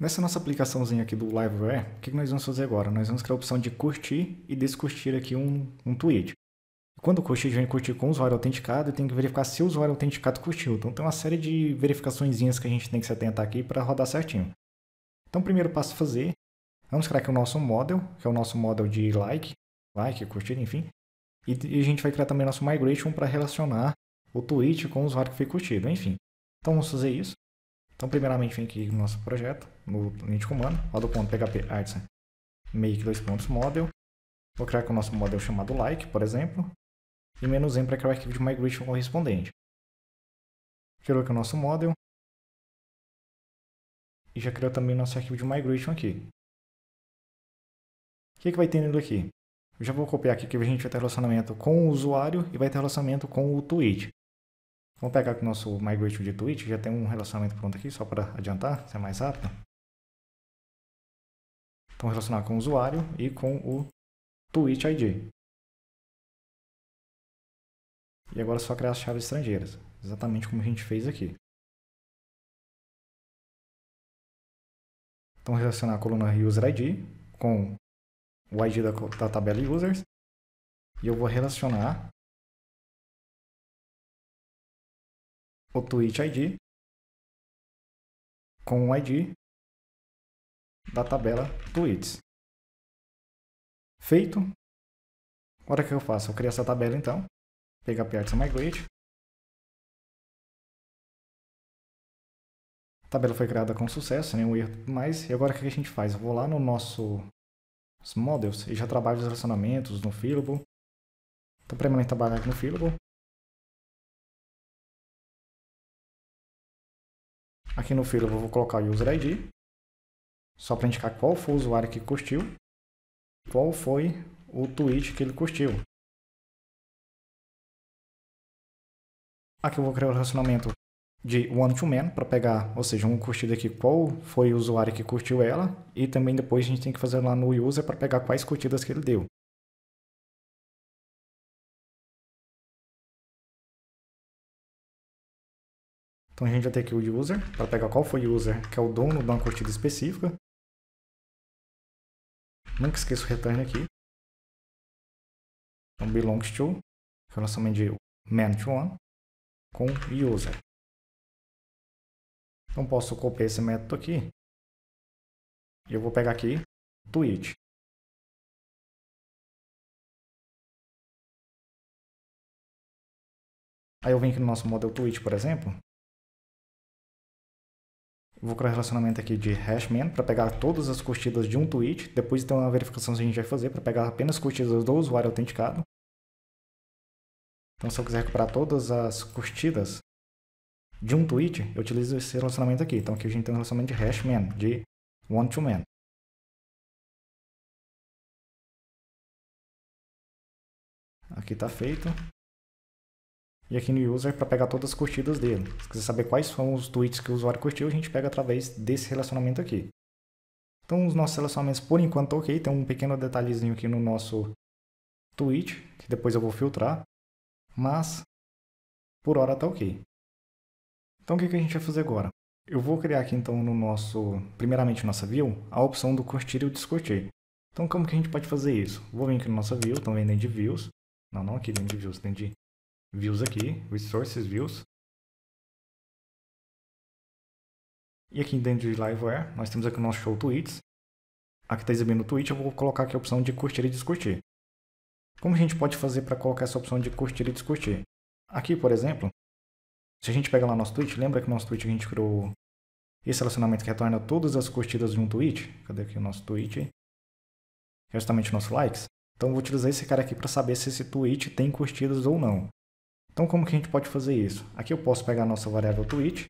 Nessa nossa aplicaçãozinha aqui do Liveware, o que nós vamos fazer agora? Nós vamos criar a opção de curtir e descurtir aqui um, um tweet. Quando curtir, vem curtir com o usuário autenticado e tem que verificar se o usuário autenticado curtiu. Então tem uma série de verificações que a gente tem que se atentar aqui para rodar certinho. Então o primeiro passo a fazer, vamos criar aqui o nosso model, que é o nosso model de like, like, curtir, enfim. E, e a gente vai criar também nosso migration para relacionar o tweet com o usuário que foi curtido, enfim. Então vamos fazer isso. Então, primeiramente, vem aqui no nosso projeto, no linha comando, roda.php artisan make dois pontos model. Vou criar aqui o nosso model chamado like, por exemplo, e menos "-m" para criar o arquivo de migration correspondente. Criou aqui o nosso model. E já criou também nosso arquivo de migration aqui. O que, é que vai nele aqui? Eu já vou copiar aqui que a gente vai ter relacionamento com o usuário e vai ter relacionamento com o tweet. Vamos pegar aqui o nosso migration de tweet, já tem um relacionamento pronto aqui, só para adiantar, ser é mais rápido. Então, relacionar com o usuário e com o tweet ID. E agora é só criar as chaves estrangeiras, exatamente como a gente fez aqui. Então, relacionar a coluna user ID com o ID da, da tabela users. E eu vou relacionar o tweet ID com o ID da tabela tweets. Feito. Agora o que eu faço? Eu crio essa tabela então. a Arts Migrate. A tabela foi criada com sucesso, nenhum né? erro mais. E agora o que a gente faz? Eu vou lá no nosso models e já trabalho os relacionamentos no Fillable. Então, para mim, trabalhar aqui no Fillable. Aqui no filho eu vou colocar o user ID, só para indicar qual foi o usuário que curtiu, qual foi o tweet que ele curtiu. Aqui eu vou criar o um relacionamento de one to man para pegar, ou seja, um curtido aqui qual foi o usuário que curtiu ela e também depois a gente tem que fazer lá no user para pegar quais curtidas que ele deu. Então a gente vai ter aqui o user, para pegar qual foi o user, que é o dono de uma curtida específica. Nunca esqueço o return aqui. Então belongs to, que é o lançamento de man to one, com user. Então posso copiar esse método aqui. E eu vou pegar aqui tweet. Aí eu venho aqui no nosso modelo tweet, por exemplo, Vou criar um relacionamento aqui de hashman para pegar todas as curtidas de um tweet. Depois tem uma verificação que a gente vai fazer para pegar apenas curtidas do usuário autenticado. Então, se eu quiser recuperar todas as curtidas de um tweet, eu utilizo esse relacionamento aqui. Então, aqui a gente tem um relacionamento de hashman, de one-to-man. Aqui está feito e aqui no user para pegar todas as curtidas dele. Se quiser saber quais foram os tweets que o usuário curtiu, a gente pega através desse relacionamento aqui. Então os nossos relacionamentos por enquanto ok, tem um pequeno detalhezinho aqui no nosso tweet, que depois eu vou filtrar, mas por hora tá ok. Então o que, que a gente vai fazer agora? Eu vou criar aqui então no nosso, primeiramente nossa view, a opção do curtir e o descurtir. Então como que a gente pode fazer isso? Vou vir aqui na nossa view, também então dentro de views, não, não aqui dentro de views, dentro de views aqui, resources views. E aqui dentro de Liveware, nós temos aqui o nosso show tweets. Aqui está exibindo o tweet, eu vou colocar aqui a opção de curtir e descurtir. Como a gente pode fazer para colocar essa opção de curtir e descurtir? Aqui, por exemplo, se a gente pega lá nosso tweet, lembra que o nosso tweet a gente criou esse relacionamento que retorna todas as curtidas de um tweet? Cadê aqui o nosso tweet? Justamente nossos likes. Então, eu vou utilizar esse cara aqui para saber se esse tweet tem curtidas ou não. Então como que a gente pode fazer isso? Aqui eu posso pegar a nossa variável tweet,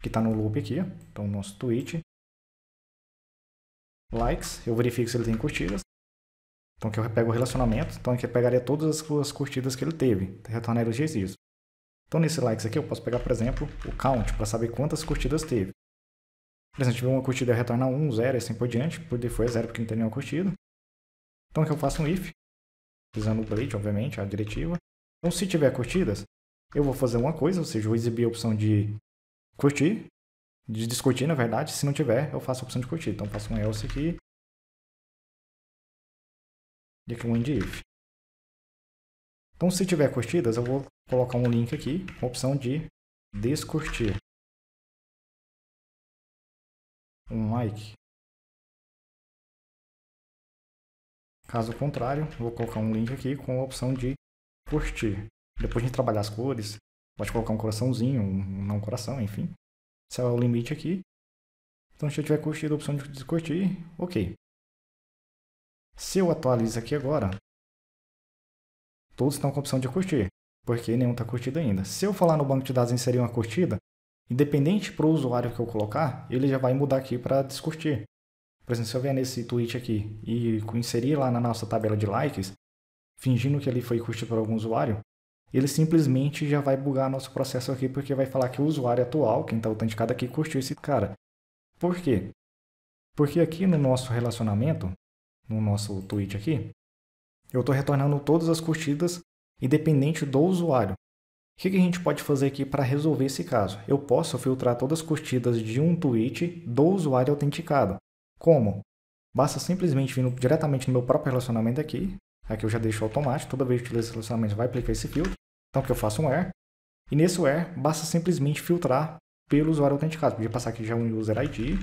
que está no loop aqui, então o nosso tweet, likes, eu verifico se ele tem curtidas. Então aqui eu pego o relacionamento, então aqui eu pegaria todas as curtidas que ele teve, retornaria os registros. Então nesse likes aqui eu posso pegar, por exemplo, o count, para saber quantas curtidas teve. Por exemplo, se tiver uma curtida, retorna 1, 0 e assim por diante, por default é 0 porque não tem nenhuma curtida. Então aqui eu faço um if, usando o blade, obviamente, a diretiva. Então, se tiver curtidas, eu vou fazer uma coisa, ou seja, eu vou exibir a opção de curtir, de descurtir, na verdade. Se não tiver, eu faço a opção de curtir. Então, faço um else aqui. E aqui um end if. Então, se tiver curtidas, eu vou colocar um link aqui, com a opção de descurtir. Um like. Caso contrário, vou colocar um link aqui com a opção de curtir. Depois de trabalhar as cores, pode colocar um coraçãozinho, um não um coração, enfim. Esse é o limite aqui. Então, se eu tiver curtido a opção de descurtir, ok. Se eu atualizo aqui agora, todos estão com a opção de curtir, porque nenhum está curtido ainda. Se eu falar no banco de dados inserir uma curtida, independente para o usuário que eu colocar, ele já vai mudar aqui para descurtir. Por exemplo, se eu vier nesse tweet aqui e inserir lá na nossa tabela de likes, fingindo que ele foi custo para algum usuário, ele simplesmente já vai bugar nosso processo aqui porque vai falar que o usuário atual, quem está autenticado aqui, curtiu esse cara. Por quê? Porque aqui no nosso relacionamento, no nosso tweet aqui, eu estou retornando todas as curtidas independente do usuário. O que, que a gente pode fazer aqui para resolver esse caso? Eu posso filtrar todas as curtidas de um tweet do usuário autenticado. Como? Basta simplesmente vir diretamente no meu próprio relacionamento aqui, Aqui é eu já deixo automático, toda vez que utilizar selecionamento vai aplicar esse filtro. Então aqui eu faço um where. E nesse where, basta simplesmente filtrar pelo usuário autenticado. Podia passar aqui já um user ID.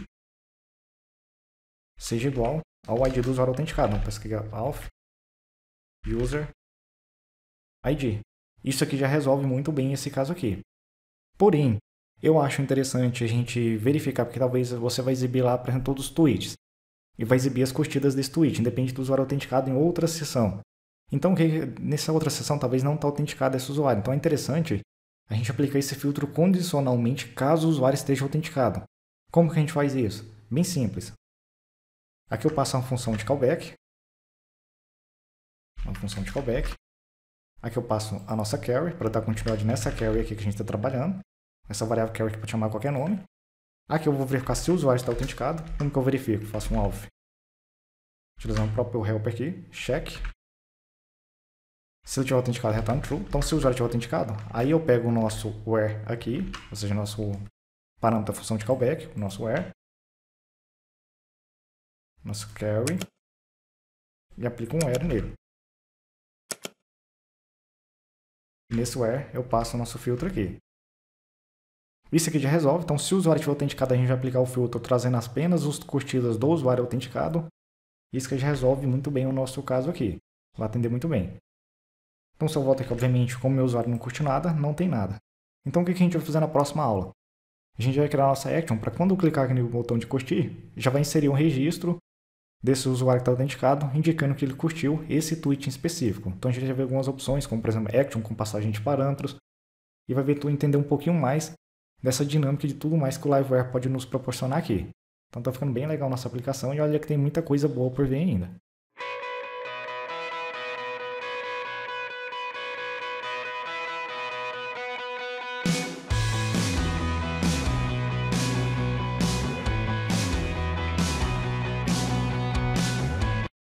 Seja igual ao ID do usuário autenticado. Não, peço que é alf user ID. Isso aqui já resolve muito bem esse caso aqui. Porém, eu acho interessante a gente verificar, porque talvez você vai exibir lá, por exemplo, todos os tweets e vai exibir as curtidas desse tweet, independente do usuário autenticado em outra sessão. Então, nessa outra sessão talvez não está autenticado esse usuário. Então é interessante a gente aplicar esse filtro condicionalmente caso o usuário esteja autenticado. Como que a gente faz isso? Bem simples. Aqui eu passo uma função de callback. Uma função de callback. Aqui eu passo a nossa carry para dar continuidade nessa carry aqui que a gente está trabalhando. Essa variável carry que pode chamar qualquer nome. Aqui ah, eu vou verificar se o usuário está autenticado. Como que eu verifico? Faço um alvo. Utilizando o próprio helper aqui, check. Se ele tiver autenticado, retorna tá true. Então, se o usuário tiver autenticado, aí eu pego o nosso where aqui, ou seja, o nosso parâmetro da função de callback, o nosso where, nosso carry, e aplico um where nele. Nesse where, eu passo o nosso filtro aqui. Isso aqui já resolve. Então, se o usuário estiver autenticado, a gente vai aplicar o filtro trazendo apenas os curtidas do usuário autenticado. Isso que já resolve muito bem o nosso caso aqui. Vai atender muito bem. Então, se eu volto aqui, obviamente, como meu usuário não curte nada, não tem nada. Então, o que a gente vai fazer na próxima aula? A gente vai criar nossa action para quando eu clicar aqui no botão de curtir, já vai inserir um registro desse usuário que está autenticado, indicando que ele curtiu esse tweet em específico. Então, a gente vai ver algumas opções, como, por exemplo, action com passagem de parâmetros, e vai ver tu entender um pouquinho mais dessa dinâmica de tudo mais que o Liveware pode nos proporcionar aqui. Então tá ficando bem legal nossa aplicação e olha que tem muita coisa boa por vir ainda.